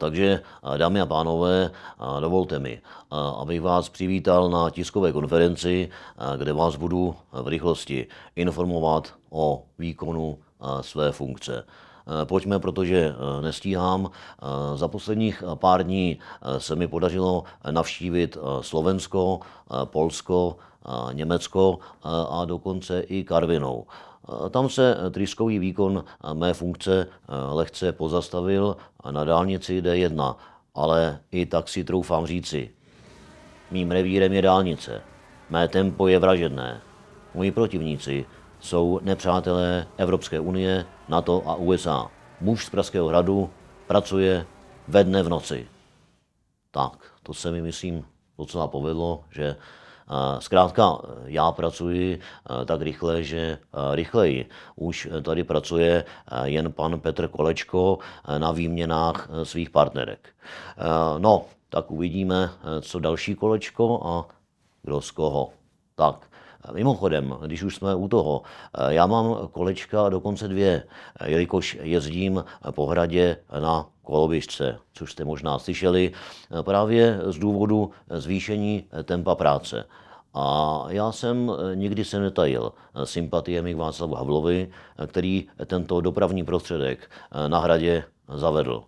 Takže, dámy a pánové, dovolte mi, abych vás přivítal na tiskové konferenci, kde vás budu v rychlosti informovat o výkonu své funkce. Pojďme, protože e, nestíhám. Za posledních e, pár dní e, se mi podařilo navštívit Slovensko, Polsko, Německo a dokonce i Karvinou. Tam se tryskový výkon mé funkce eh, lehce pozastavil na dálnici D1, ale i tak si troufám říci. Mým revírem je dálnice. Mé tempo je vražedné. Moji protivníci jsou nepřátelé Evropské unie, NATO a USA. Muž z Pražského hradu pracuje ve dne v noci. Tak, to se mi myslím docela povedlo, že Zkrátka, já pracuji eh, tak rychle, že eh, rychleji. Už eh, tady pracuje jen pan Petr Kolečko na výměnách svých partnerek. No, tak uvidíme, co další kolečko a kdo z koho. Tak, Mimochodem, když už jsme u toho, já mám kolečka dokonce dvě, jelikož jezdím po hradě na koloběžce, což jste možná slyšeli, právě z důvodu zvýšení tempa práce. A já jsem eh, nikdy se netajil eh, sympatiemi k Václavu Havlovi, eh, který tento dopravní prostředek na hradě zavedl.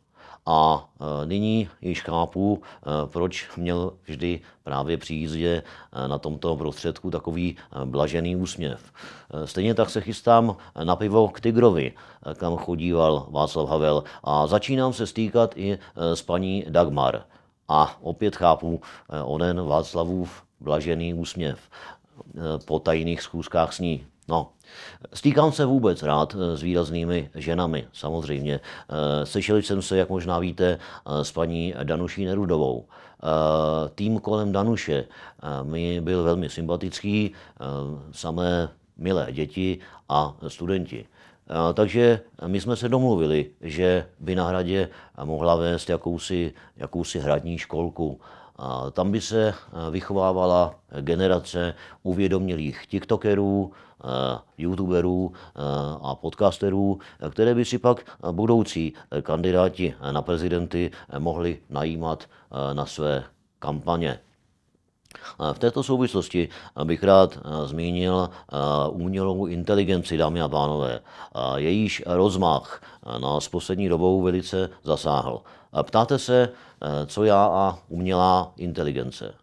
A nyní již chápu, proč měl vždy právě při jízdě na tomto prostředku takový blažený úsměv. Stejně tak se chystám na pivo k Tigrovi, kam chodíval Václav Havel a začínám se stýkat i s paní Dagmar. A opět chápu onen Václavův blažený úsměv eh, po tajných schůzkách s ní. No, stýkám se vůbec rád eh, s výraznými ženami, samozřejmě. Eh, sešel jsem se, jak možná víte, s paní Danuší Nerudovou. Tým kolem Danuše mi byl velmi sympatický, samé milé děti a studenti. Takže my jsme se domluvili, že by na hradě mohla vést jakousi, jakousi hradní školku a tam by se eh, vychovávala generace uvědomělých tiktokerů, eh, youtuberů eh, a podcasterů, které by si pak budoucí kandidáti na prezidenty mohli najímat na své kampaně. V této souvislosti bych rád eh, zmínil eh, umělou inteligenci, dámy a pánové. Jejíž rozmach eh, nás poslední dobou velice zasáhl. Ptáte se, co já a umělá inteligence.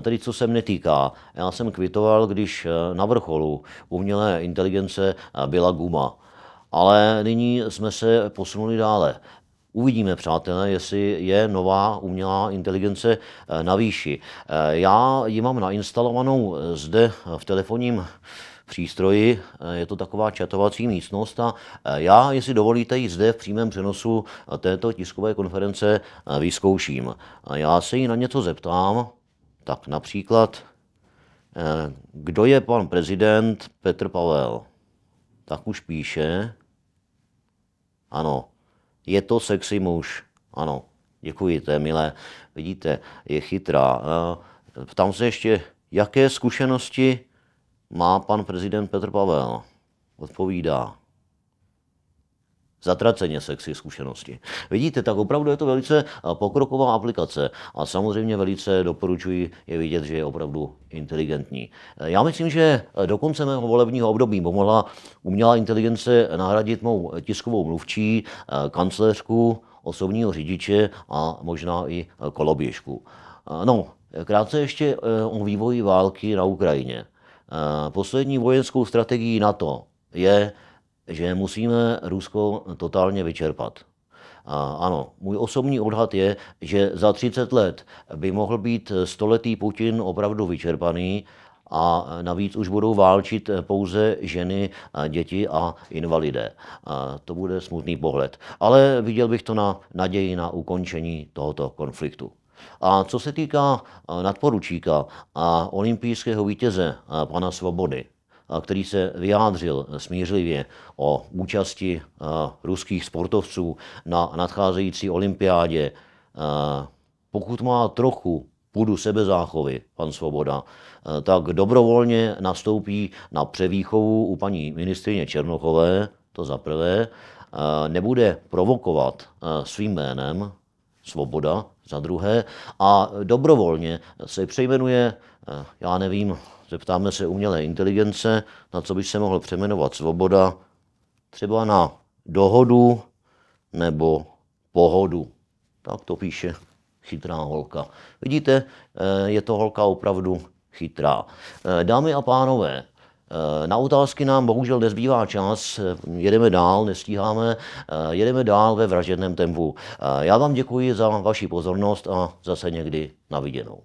Tedy co se mne týká, já jsem kvitoval, když na vrcholu umělé inteligence byla guma. Ale nyní jsme se posunuli dále. Uvidíme, přátelé, jestli je nová umělá inteligence eh, na výši. Eh, já ji mám nainstalovanou eh, zde v telefonním přístroji. Je to taková čatovací místnost a já, jestli dovolíte, ji zde v přímém přenosu této tiskové konference vyzkouším. Já se ji na něco zeptám, tak například, kdo je pan prezident Petr Pavel? Tak už píše. Ano, je to sexy muž. Ano, děkuji, to je milé. Vidíte, je chytrá. No, ptám se ještě, jaké zkušenosti má pan prezident Petr Pavel? Odpovídá, zatraceně sexy zkušenosti. Vidíte, tak opravdu je to velice eh, pokroková aplikace a samozřejmě velice doporučuji je vidět, že je opravdu inteligentní. Eh, já myslím, že eh, do konce mého volebního období pomohla umělá inteligence nahradit mou tiskovou mluvčí, kancléřku, osobního řidiče a možná i koloběžku. No, krátce ještě o vývoji války na Ukrajině. Poslední vojenskou strategií NATO je že musíme Rusko totálně vyčerpat. A ano, můj osobní odhad je, že za 30 let by mohl být stoletý Putin opravdu vyčerpaný a navíc už budou válčit pouze ženy, děti a invalidé. A to bude smutný pohled. Ale viděl bych to na naději na ukončení tohoto konfliktu. A co se týká nadporučíka a olympijského vítěze pana Svobody, který se vyjádřil smířlivě o účasti ruských sportovců na nadcházející olympiádě. Pokud má trochu půdu sebezáchovy, pan Svoboda, tak dobrovolně nastoupí na převýchovu u paní ministrině Černochové, to za prvé, nebude provokovat svým jménem svoboda za druhé a dobrovolně se přejmenuje, eh, já nevím, zeptáme se umělé inteligence, na co by se mohl přejmenovat svoboda, třeba na dohodu nebo pohodu. Tak to píše chytrá holka. Vidíte, eh, je to holka opravdu chytrá. Eh, dámy a pánové, Eh, na otázky nám bohužel nezbývá čas, jedeme dál, nestíháme, eh, jedeme dál ve vražedném tempu. Eh, já vám děkuji za vaši pozornost a zase někdy na viděnou.